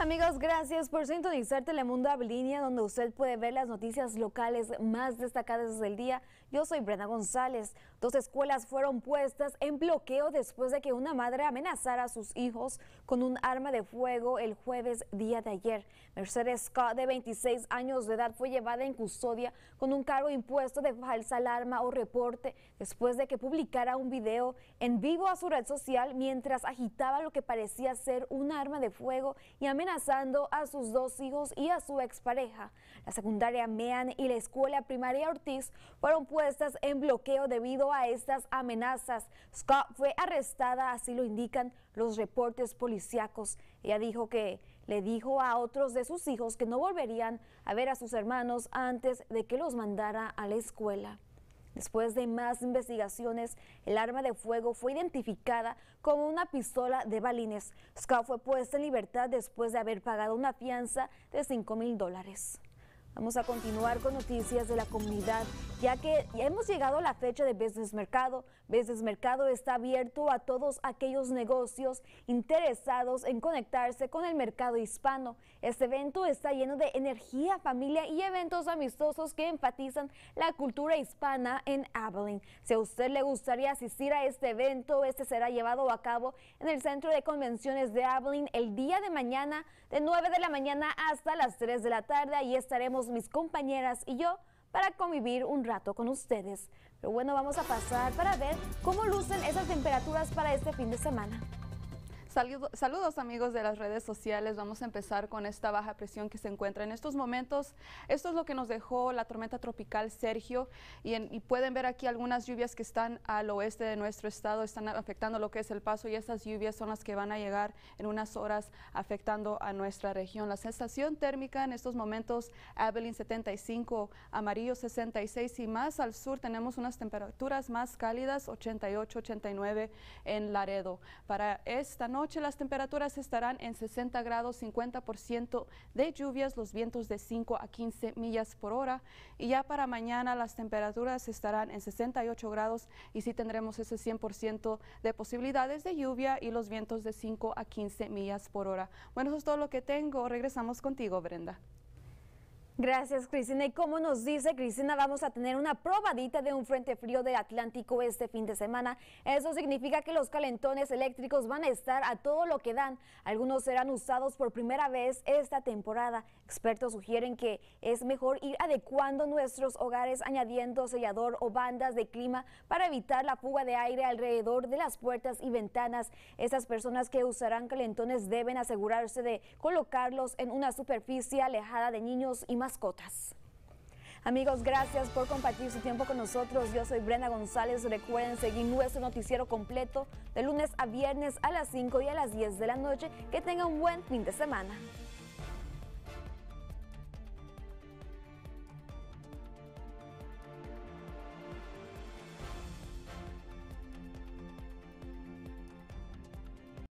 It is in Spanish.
Amigos, gracias por sintonizar Telemundo Línea, donde usted puede ver las noticias locales más destacadas del día. Yo soy Brenda González. Dos escuelas fueron puestas en bloqueo después de que una madre amenazara a sus hijos con un arma de fuego el jueves día de ayer. Mercedes Scott, de 26 años de edad, fue llevada en custodia con un cargo impuesto de falsa alarma o reporte después de que publicara un video en vivo a su red social mientras agitaba lo que parecía ser un arma de fuego y amenazaba amenazando a sus dos hijos y a su expareja. La secundaria Mean y la escuela primaria Ortiz fueron puestas en bloqueo debido a estas amenazas. Scott fue arrestada, así lo indican los reportes policiacos. Ella dijo que le dijo a otros de sus hijos que no volverían a ver a sus hermanos antes de que los mandara a la escuela. Después de más investigaciones, el arma de fuego fue identificada como una pistola de balines. Scott fue puesta en libertad después de haber pagado una fianza de 5 mil dólares. Vamos a continuar con noticias de la comunidad, ya que hemos llegado a la fecha de Business Mercado. Business Mercado está abierto a todos aquellos negocios interesados en conectarse con el mercado hispano. Este evento está lleno de energía, familia y eventos amistosos que enfatizan la cultura hispana en Abilene. Si a usted le gustaría asistir a este evento, este será llevado a cabo en el Centro de Convenciones de Abilene el día de mañana, de 9 de la mañana hasta las 3 de la tarde. Ahí estaremos mis compañeras y yo para convivir un rato con ustedes. Pero bueno, vamos a pasar para ver cómo lucen esas temperaturas para este fin de semana saludos amigos de las redes sociales. Vamos a empezar con esta baja presión que se encuentra en estos momentos. Esto es lo que nos dejó la tormenta tropical Sergio y, pueden ver aquí algunas lluvias que están al oeste de nuestro estado, están afectando lo que es el paso y esas lluvias son las que van a llegar en unas horas afectando a nuestra región. La sensación térmica en estos momentos, Abilene 75, Amarillo 66 y más al sur tenemos unas temperaturas más cálidas, 88, 89 en Laredo. Para esta noche, noche las temperaturas estarán en 60 grados, 50% de lluvias, los vientos de 5 a 15 millas por hora. Y ya para mañana las temperaturas estarán en 68 grados y sí tendremos ese 100% de posibilidades de lluvia y los vientos de 5 a 15 millas por hora. Bueno, eso es todo lo que tengo. Regresamos contigo, Brenda. Gracias, Cristina. Y como nos dice Cristina, vamos a tener una probadita de un frente frío del Atlántico este fin de semana. Eso significa que los calentones eléctricos van a estar a todo lo que dan. Algunos serán usados por primera vez esta temporada. Expertos sugieren que es mejor ir adecuando nuestros hogares añadiendo sellador o bandas de clima para evitar la fuga de aire alrededor de las puertas y ventanas. Estas personas que usarán calentones deben asegurarse de colocarlos en una superficie alejada de niños y más cotas. Amigos, gracias por compartir su tiempo con nosotros. Yo soy Brenda González. Recuerden seguir nuestro noticiero completo de lunes a viernes a las 5 y a las 10 de la noche. Que tengan un buen fin de semana.